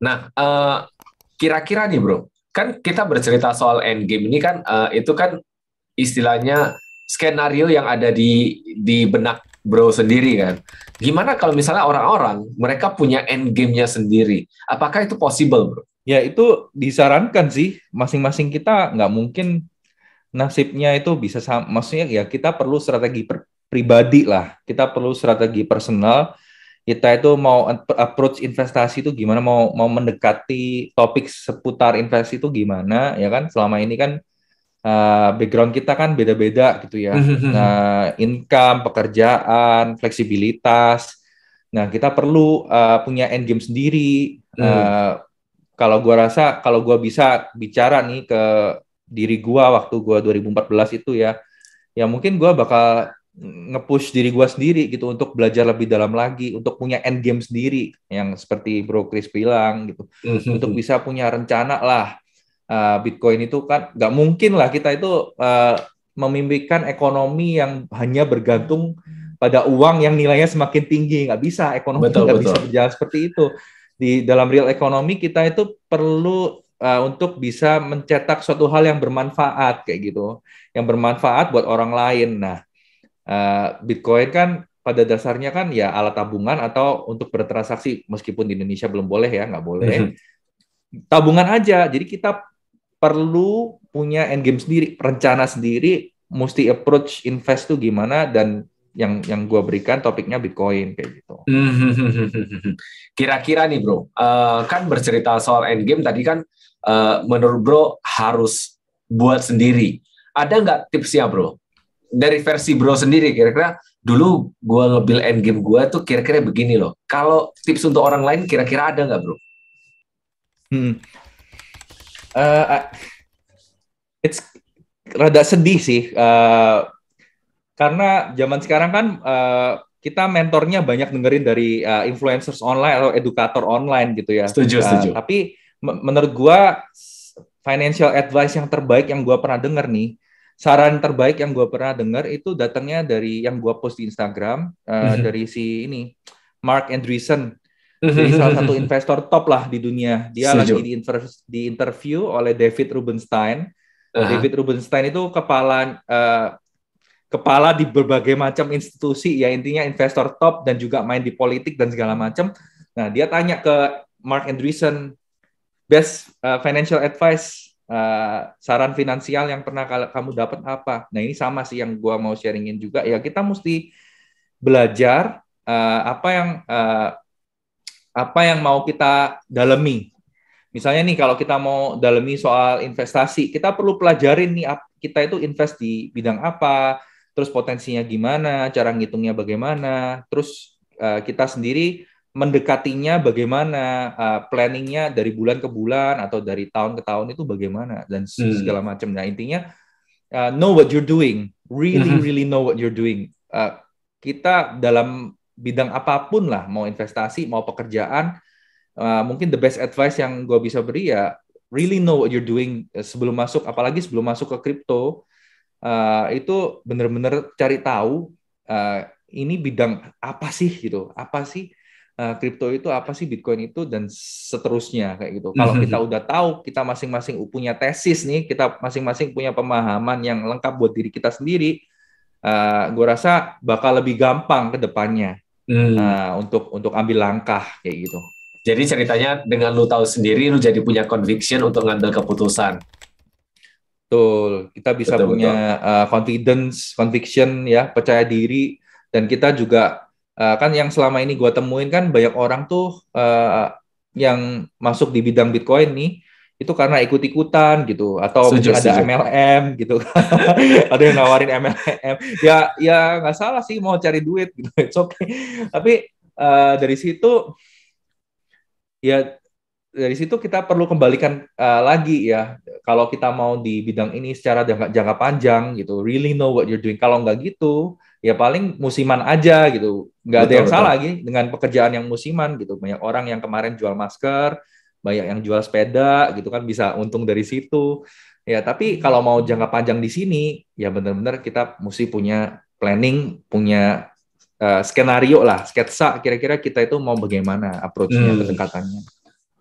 Nah, kira eh, kira-kira nih bro, kan kita bercerita soal endgame ini kan uh, itu kan istilahnya skenario yang ada di di benak bro sendiri kan. Gimana kalau misalnya orang-orang mereka punya endgame-nya sendiri? Apakah itu possible bro? Ya itu disarankan sih, masing-masing kita nggak mungkin nasibnya itu bisa sama. Maksudnya ya kita perlu strategi per pribadi lah, kita perlu strategi personal kita itu mau approach investasi itu gimana mau mau mendekati topik seputar investasi itu gimana ya kan selama ini kan uh, background kita kan beda-beda gitu ya nah income pekerjaan fleksibilitas nah kita perlu uh, punya end game sendiri hmm. uh, kalau gua rasa kalau gua bisa bicara nih ke diri gua waktu gua 2014 itu ya ya mungkin gua bakal ngepush diri gue sendiri gitu untuk belajar lebih dalam lagi untuk punya end game sendiri yang seperti Bro Chris bilang gitu mm-hmm. untuk bisa punya rencana lah uh, Bitcoin itu kan nggak mungkin lah kita itu uh, memimpikan ekonomi yang hanya bergantung pada uang yang nilainya semakin tinggi nggak bisa ekonomi nggak bisa berjalan seperti itu di dalam real ekonomi kita itu perlu uh, untuk bisa mencetak suatu hal yang bermanfaat kayak gitu, yang bermanfaat buat orang lain. Nah, Eh, Bitcoin kan pada dasarnya kan ya alat tabungan atau untuk bertransaksi meskipun di Indonesia belum boleh ya nggak boleh hmm. tabungan aja jadi kita perlu punya endgame sendiri rencana sendiri mesti approach invest tuh gimana dan yang yang gue berikan topiknya Bitcoin kayak gitu. Kira-kira nih bro, uh, kan bercerita soal endgame tadi kan uh, menurut bro harus buat sendiri. Ada nggak tipsnya bro? dari versi bro sendiri kira-kira dulu gue lebih end game gue tuh kira-kira begini loh. Kalau tips untuk orang lain kira-kira ada nggak bro? Hmm. Uh, it's rada sedih sih uh, karena zaman sekarang kan uh, kita mentornya banyak dengerin dari uh, influencers online atau edukator online gitu ya. Setuju, uh, setuju. Tapi menurut gua financial advice yang terbaik yang gua pernah denger nih saran terbaik yang gue pernah dengar itu datangnya dari yang gue post di Instagram uh, mm -hmm. dari si ini Mark Andreessen mhm. jadi salah satu investor top lah di dunia. Dia Sejuk. lagi di, di interview oleh David Rubenstein. Uh -huh. David Rubenstein itu kepala uh, kepala di berbagai macam institusi ya intinya investor top dan juga main di politik dan segala macam. Nah, dia tanya ke Mark Andreessen best uh, financial advice Eh, saran finansial yang pernah kamu dapat apa? Nah ini sama sih yang gue mau sharingin juga ya kita mesti belajar uh, apa yang uh, apa yang mau kita dalami. Misalnya nih kalau kita mau dalami soal investasi, kita perlu pelajarin nih kita itu invest di bidang apa, terus potensinya gimana, cara ngitungnya bagaimana, terus uh, kita sendiri mendekatinya bagaimana, uh, planningnya dari bulan ke bulan atau dari tahun ke tahun itu bagaimana dan hmm. segala macam. Nah intinya uh, know what you're doing, really hmm. really know what you're doing. Uh, kita dalam bidang apapun lah, mau investasi mau pekerjaan, uh, mungkin the best advice yang gue bisa beri ya really know what you're doing sebelum masuk, apalagi sebelum masuk ke kripto uh, itu benar-benar cari tahu uh, ini bidang apa sih gitu, apa sih Eh, kripto itu apa sih Bitcoin itu dan seterusnya kayak gitu. Kalau mhm. kita udah tahu, kita masing-masing punya tesis nih, kita masing-masing punya pemahaman yang lengkap buat diri kita sendiri, uh, eh, gue rasa bakal lebih gampang ke depannya hmm. uh, untuk untuk ambil langkah kayak gitu. Jadi ceritanya dengan lu tahu sendiri, lu jadi punya conviction untuk ngambil keputusan. Betul, kita bisa betul, punya betul. Uh, confidence, conviction ya, percaya diri, dan kita juga uh, kan yang selama ini gue temuin kan banyak orang tuh uh, yang masuk di bidang Bitcoin nih itu karena ikut-ikutan gitu atau sejur, ada sejur. MLM gitu kan. ada yang nawarin MLM ya ya nggak salah sih mau cari duit gitu oke okay. tapi uh, dari situ ya dari situ kita perlu kembalikan uh, lagi ya kalau kita mau di bidang ini secara jangka, jangka panjang gitu really know what you're doing kalau nggak gitu ya paling musiman aja gitu nggak ada yang betul. salah lagi dengan pekerjaan yang musiman gitu banyak orang yang kemarin jual masker banyak yang jual sepeda gitu kan bisa untung dari situ ya tapi kalau mau jangka panjang di sini ya benar-benar kita mesti punya planning punya uh, skenario lah sketsa kira-kira kita itu mau bagaimana approachnya nya hmm. pendekatannya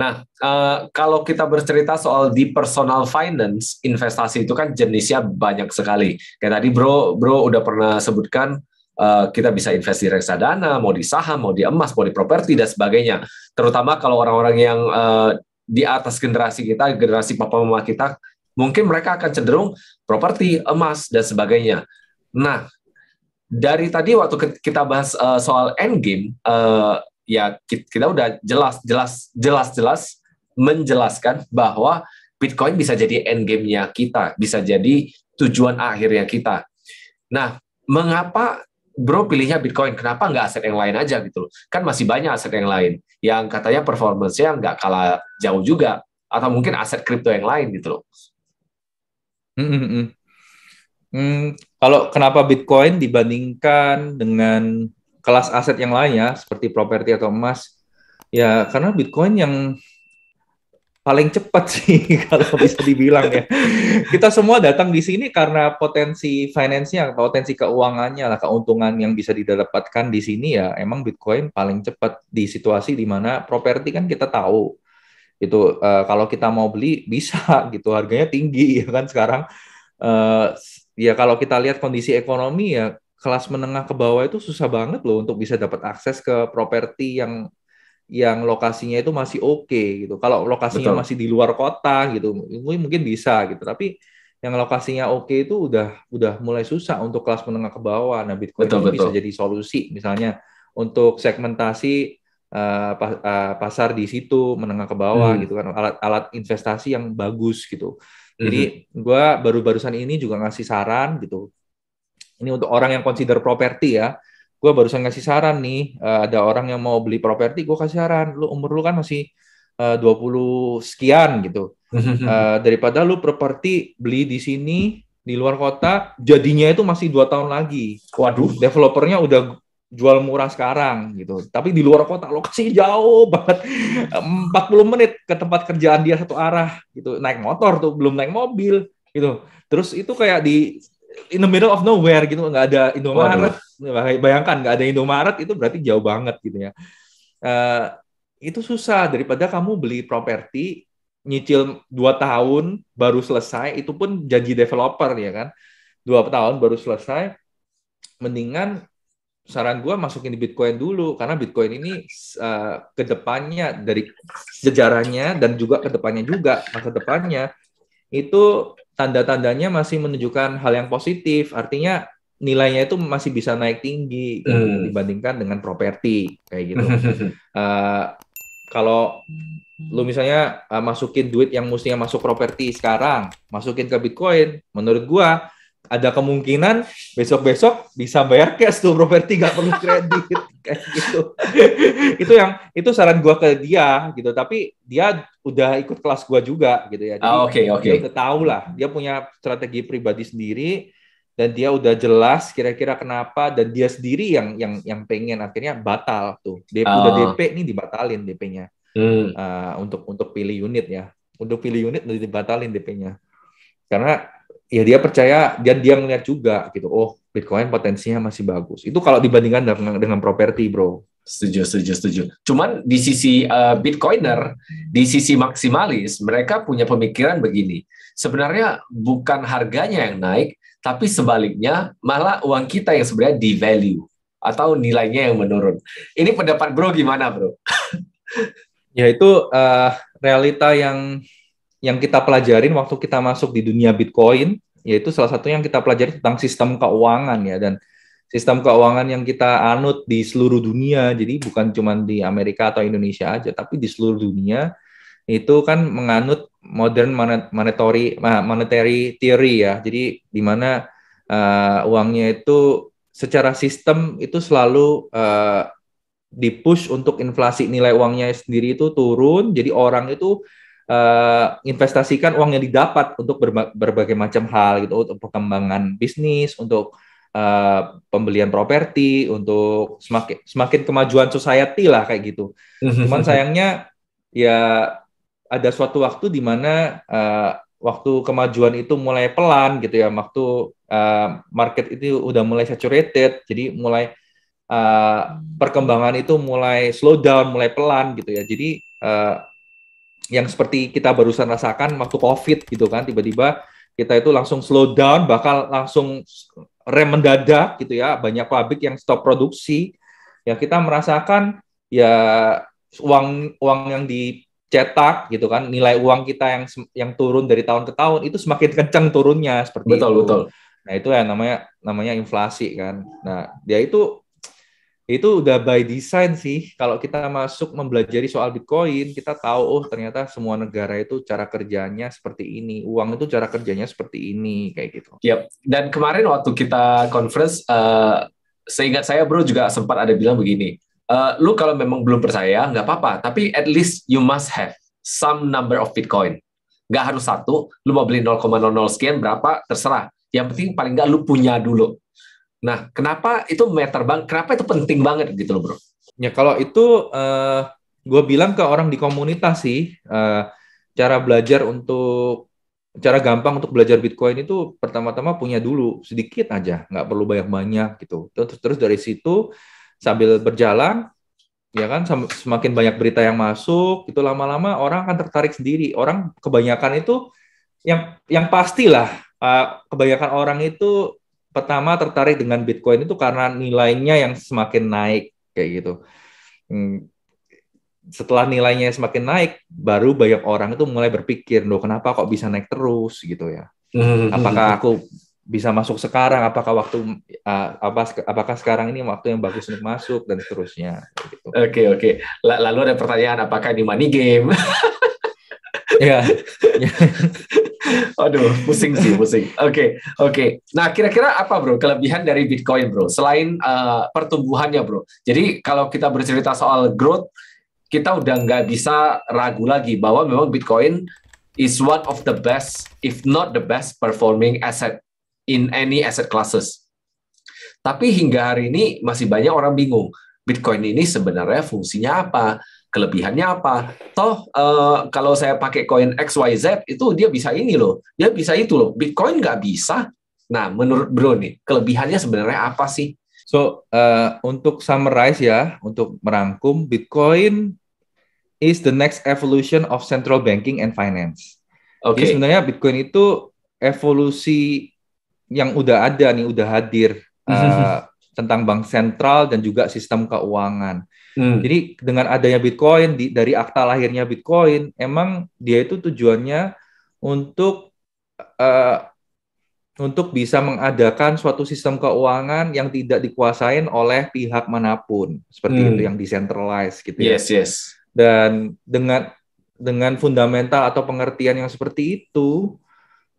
Nah, uh, kalau kita bercerita soal di personal finance, investasi itu kan jenisnya banyak sekali. Kayak tadi bro, bro udah pernah sebutkan uh, kita bisa invest di reksadana, mau di saham, mau di emas, mau di properti dan sebagainya. Terutama kalau orang-orang yang uh, di atas generasi kita, generasi papa mama kita, mungkin mereka akan cenderung properti, emas dan sebagainya. Nah, dari tadi waktu kita bahas uh, soal endgame, uh, ya kita udah jelas jelas jelas jelas menjelaskan bahwa Bitcoin bisa jadi end game nya kita, bisa jadi tujuan akhirnya kita. Nah, mengapa bro pilihnya Bitcoin? Kenapa nggak aset yang lain aja gitu Kan masih banyak aset yang lain yang katanya performance-nya nggak kalah jauh juga. Atau mungkin aset kripto yang lain gitu loh. hmm, -hmm. Hmm, hmm kalau kenapa Bitcoin dibandingkan dengan kelas aset yang lain ya, seperti properti atau emas, ya karena Bitcoin yang paling cepat sih kalau bisa dibilang ya. Kita semua datang di sini karena potensi finansial potensi keuangannya lah, keuntungan yang bisa didapatkan di sini ya emang Bitcoin paling cepat di situasi di mana properti kan kita tahu itu uh, kalau kita mau beli bisa gitu harganya tinggi ya kan sekarang uh, ya kalau kita lihat kondisi ekonomi ya kelas menengah ke bawah itu susah banget loh untuk bisa dapat akses ke properti yang yang lokasinya itu masih oke okay, gitu. Kalau lokasinya Betul. masih di luar kota gitu, mungkin bisa gitu. Tapi yang lokasinya oke okay itu udah udah mulai susah untuk kelas menengah ke bawah. Nah, Bitcoin betul, betul. bisa jadi solusi misalnya untuk segmentasi uh, pas, uh, pasar di situ menengah ke bawah hmm. gitu kan alat-alat investasi yang bagus gitu. Jadi hmm. gue baru-barusan ini juga ngasih saran gitu ini untuk orang yang consider properti ya. Gue barusan ngasih saran nih, uh, ada orang yang mau beli properti, gue kasih saran, lu umur lu kan masih eh, uh, 20 sekian gitu. Uh, daripada lu properti beli di sini, di luar kota, jadinya itu masih dua tahun lagi. Waduh. Developernya udah jual murah sekarang gitu. Tapi di luar kota lokasi jauh banget. 40 menit ke tempat kerjaan dia satu arah gitu. Naik motor tuh belum naik mobil gitu. Terus itu kayak di in the middle of nowhere gitu nggak ada Indomaret Waduh. bayangkan nggak ada Indomaret itu berarti jauh banget gitu ya uh, itu susah daripada kamu beli properti nyicil dua tahun baru selesai itu pun janji developer ya kan dua tahun baru selesai mendingan saran gue masukin di Bitcoin dulu karena Bitcoin ini uh, eh, kedepannya dari sejarahnya dan juga kedepannya juga masa depannya itu tanda-tandanya masih menunjukkan hal yang positif. Artinya nilainya itu masih bisa naik tinggi gitu, hmm. dibandingkan dengan properti kayak gitu. uh, kalau lu misalnya uh, masukin duit yang mestinya masuk properti sekarang, masukin ke Bitcoin, menurut gua ada kemungkinan besok-besok bisa bayar cash tuh properti nggak perlu kredit kayak gitu. itu yang itu saran gua ke dia gitu, tapi dia udah ikut kelas gua juga gitu ya. Jadi ah, oke oh, oke. Okay, okay. Dia tahu lah, dia punya strategi pribadi sendiri dan dia udah jelas kira-kira kenapa dan dia sendiri yang yang yang pengen akhirnya batal tuh. dia oh. udah DP nih dibatalin DP-nya. Hmm. Uh, untuk untuk pilih unit ya. Untuk pilih unit udah dibatalin DP-nya. Karena ya dia percaya dia dia melihat juga gitu oh Bitcoin potensinya masih bagus itu kalau dibandingkan dengan dengan properti bro setuju setuju setuju cuman di sisi uh, Bitcoiner di sisi maksimalis mereka punya pemikiran begini sebenarnya bukan harganya yang naik tapi sebaliknya malah uang kita yang sebenarnya di value atau nilainya yang menurun ini pendapat bro gimana bro ya itu uh, realita yang yang kita pelajarin waktu kita masuk di dunia Bitcoin, yaitu salah satu yang kita pelajari tentang sistem keuangan ya dan sistem keuangan yang kita anut di seluruh dunia. Jadi bukan cuma di Amerika atau Indonesia aja, tapi di seluruh dunia itu kan menganut modern monetary monetary theory ya. Jadi di mana uh, uangnya itu secara sistem itu selalu uh, dipush untuk inflasi nilai uangnya sendiri itu turun. Jadi orang itu uh, investasikan uang yang didapat untuk berba berbagai macam hal gitu untuk perkembangan bisnis untuk uh, pembelian properti untuk semakin semakin kemajuan society lah kayak gitu mhm. cuman sayangnya ya ada suatu waktu di mana uh, waktu kemajuan itu mulai pelan gitu ya waktu uh, market itu udah mulai saturated jadi mulai uh, perkembangan itu mulai slow down mulai pelan gitu ya jadi uh, yang seperti kita barusan rasakan waktu COVID gitu kan, tiba-tiba kita itu langsung slow down, bakal langsung rem mendadak gitu ya, banyak pabrik yang stop produksi, ya kita merasakan ya uang uang yang dicetak gitu kan, nilai uang kita yang yang turun dari tahun ke tahun itu semakin kencang turunnya seperti betul, itu. Betul Nah itu ya namanya namanya inflasi kan. Nah dia ya itu itu udah by design sih. Kalau kita masuk mempelajari soal Bitcoin, kita tahu oh ternyata semua negara itu cara kerjanya seperti ini, uang itu cara kerjanya seperti ini kayak gitu. Yep. Dan kemarin waktu kita conference, uh, seingat saya bro juga sempat ada bilang begini, uh, lu kalau memang belum percaya nggak apa-apa, tapi at least you must have some number of Bitcoin. Nggak harus satu, lu mau beli 0,00 sekian berapa terserah. Yang penting paling nggak lu punya dulu Nah, kenapa itu meter bang? Kenapa itu penting banget gitu loh, bro? Ya kalau itu uh, eh, gue bilang ke orang di komunitas sih uh, cara belajar untuk cara gampang untuk belajar Bitcoin itu pertama-tama punya dulu sedikit aja, nggak perlu banyak-banyak gitu. Terus terus dari situ sambil berjalan ya kan semakin banyak berita yang masuk itu lama-lama orang akan tertarik sendiri. Orang kebanyakan itu yang yang pastilah uh, kebanyakan orang itu pertama tertarik dengan Bitcoin itu karena nilainya yang semakin naik kayak gitu. Hmm, setelah nilainya semakin naik, baru banyak orang itu mulai berpikir, "Loh, kenapa kok bisa naik terus?" gitu ya. Hmm. Apakah aku bisa masuk sekarang? Apakah waktu uh, apa apakah sekarang ini waktu yang bagus untuk masuk dan seterusnya gitu. Oke, okay, oke. Okay. Lalu ada pertanyaan apakah di money game? ya. Aduh, pusing sih, pusing. Oke, okay, oke. Okay. Nah, kira-kira apa bro kelebihan dari Bitcoin bro? Selain uh, pertumbuhannya bro. Jadi kalau kita bercerita soal growth, kita udah nggak bisa ragu lagi bahwa memang Bitcoin is one of the best, if not the best performing asset in any asset classes. Tapi hingga hari ini masih banyak orang bingung, Bitcoin ini sebenarnya fungsinya apa? Kelebihannya apa? Toh uh, kalau saya pakai koin XYZ itu dia bisa ini loh, dia bisa itu loh. Bitcoin nggak bisa. Nah, menurut Bro nih, kelebihannya sebenarnya apa sih? So, uh, untuk summarize ya, untuk merangkum, Bitcoin is the next evolution of central banking and finance. Okay. sebenarnya Bitcoin itu evolusi yang udah ada nih, udah hadir uh, tentang bank sentral dan juga sistem keuangan. Hmm. Jadi dengan adanya Bitcoin di, dari akta lahirnya Bitcoin, emang dia itu tujuannya untuk uh, untuk bisa mengadakan suatu sistem keuangan yang tidak dikuasain oleh pihak manapun, seperti hmm. itu yang decentralized gitu ya. yes, ya. Yes, Dan dengan dengan fundamental atau pengertian yang seperti itu,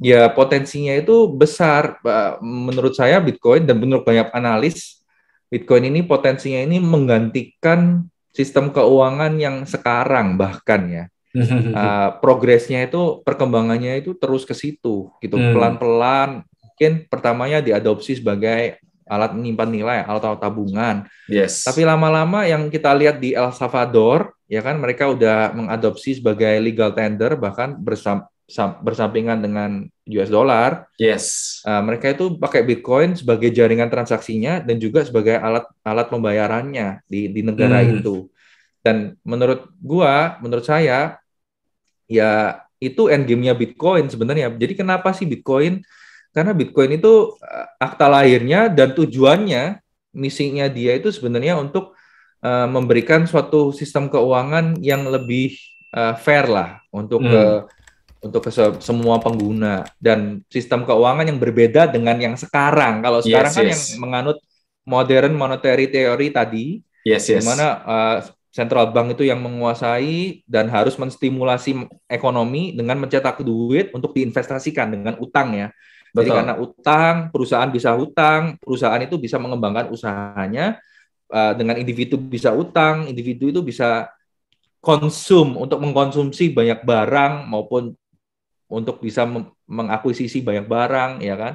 ya potensinya itu besar eh, menurut saya Bitcoin dan menurut banyak analis Bitcoin ini potensinya ini menggantikan sistem keuangan yang sekarang bahkan ya. Uh, progresnya itu perkembangannya itu terus ke situ gitu hmm. pelan-pelan mungkin pertamanya diadopsi sebagai alat menyimpan nilai atau tabungan. Yes. Tapi lama-lama yang kita lihat di El Salvador, ya kan mereka udah mengadopsi sebagai legal tender bahkan bersam, bersampingan dengan US dollar. Yes. Uh, mereka itu pakai Bitcoin sebagai jaringan transaksinya dan juga sebagai alat alat pembayarannya di di negara hmm. itu. Dan menurut gua, menurut saya ya itu endgame-nya Bitcoin sebenarnya. Jadi kenapa sih Bitcoin? Karena Bitcoin itu eh, akta lahirnya dan tujuannya misinya dia itu sebenarnya untuk uh, memberikan suatu sistem keuangan yang lebih uh, fair lah untuk hmm. ke untuk semua pengguna dan sistem keuangan yang berbeda dengan yang sekarang. Kalau sekarang kan yes, kan yang menganut modern monetary theory tadi, yes, yes. di mana uh, central bank itu yang menguasai dan harus menstimulasi ekonomi dengan mencetak duit untuk diinvestasikan dengan utang ya. Betul. Jadi karena utang, perusahaan bisa utang perusahaan itu bisa mengembangkan usahanya uh, dengan individu bisa utang, individu itu bisa konsum untuk mengkonsumsi banyak barang maupun untuk bisa mengakuisisi banyak barang ya kan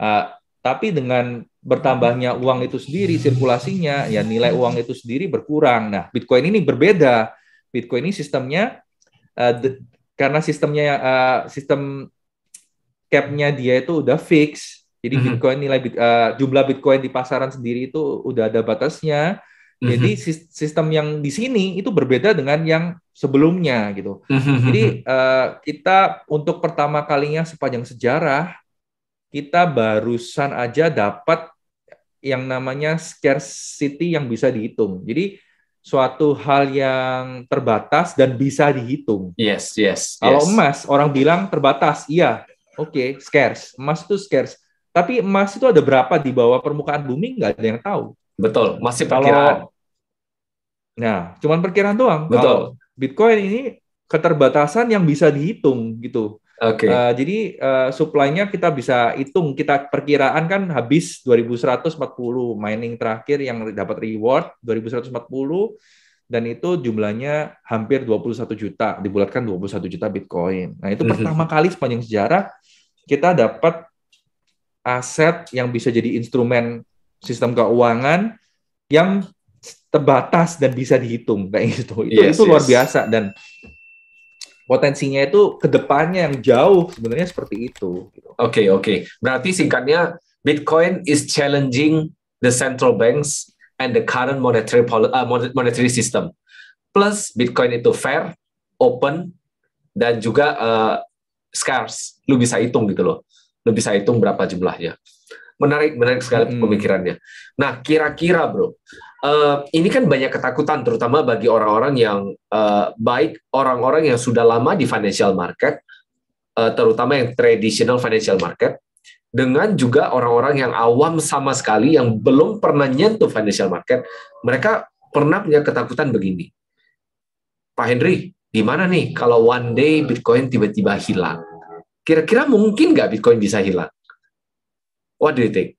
uh, tapi dengan bertambahnya uang itu sendiri sirkulasinya ya nilai uang itu sendiri berkurang nah bitcoin ini berbeda bitcoin ini sistemnya uh, de, karena sistemnya uh, sistem capnya dia itu udah fix jadi mm-hmm. bitcoin nilai uh, jumlah bitcoin di pasaran sendiri itu udah ada batasnya jadi mhm. sistem yang di sini itu berbeda dengan yang sebelumnya gitu. Mm-hmm. Jadi uh, kita untuk pertama kalinya sepanjang sejarah kita barusan aja dapat yang namanya scarcity yang bisa dihitung. Jadi suatu hal yang terbatas dan bisa dihitung. Yes, yes. Kalau yes. emas orang bilang terbatas, iya. Oke, okay, scarce. Emas itu scarce. Tapi emas itu ada berapa di bawah permukaan bumi nggak ada yang tahu. Betul, masih perkiraan. Kalau, ya, nah, cuman perkiraan doang. Betul. Kalau Bitcoin ini keterbatasan yang bisa dihitung gitu. Oke. Okay. Uh, eh, jadi uh, supply-nya kita bisa hitung, kita perkiraan kan habis 2140 mining terakhir yang dapat reward 2140 dan itu jumlahnya hampir 21 juta, dibulatkan 21 juta Bitcoin. Nah, itu mhm. pertama kali sepanjang sejarah kita dapat aset yang bisa jadi instrumen sistem keuangan yang terbatas dan bisa dihitung kayak gitu. Itu yes, itu luar biasa dan potensinya itu kedepannya yang jauh sebenarnya seperti itu. Gitu. Oke okay, oke. Okay. Berarti singkatnya Bitcoin is challenging the central banks and the current monetary uh, monetary system. Plus Bitcoin itu fair, open, dan juga uh, scarce. Lu bisa hitung gitu loh. Lu bisa hitung berapa jumlahnya menarik menarik sekali hmm. pemikirannya. Nah, kira-kira bro, uh, ini kan banyak ketakutan terutama bagi orang-orang yang uh, baik orang-orang yang sudah lama di financial market, uh, terutama yang traditional financial market, dengan juga orang-orang yang awam sama sekali yang belum pernah nyentuh financial market, mereka pernah punya ketakutan begini. Pak Henry, gimana nih kalau one day Bitcoin tiba-tiba hilang? Kira-kira mungkin nggak Bitcoin bisa hilang? What do you think?